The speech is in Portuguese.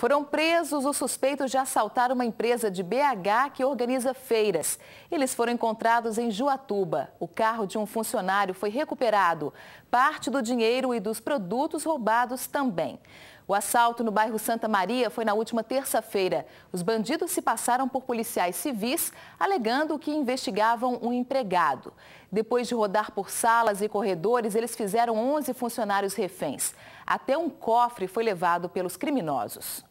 Foram presos os suspeitos de assaltar uma empresa de BH que organiza feiras. Eles foram encontrados em Juatuba. O carro de um funcionário foi recuperado. Parte do dinheiro e dos produtos roubados também. O assalto no bairro Santa Maria foi na última terça-feira. Os bandidos se passaram por policiais civis, alegando que investigavam um empregado. Depois de rodar por salas e corredores, eles fizeram 11 funcionários reféns. Até um cofre foi levado pelos criminosos.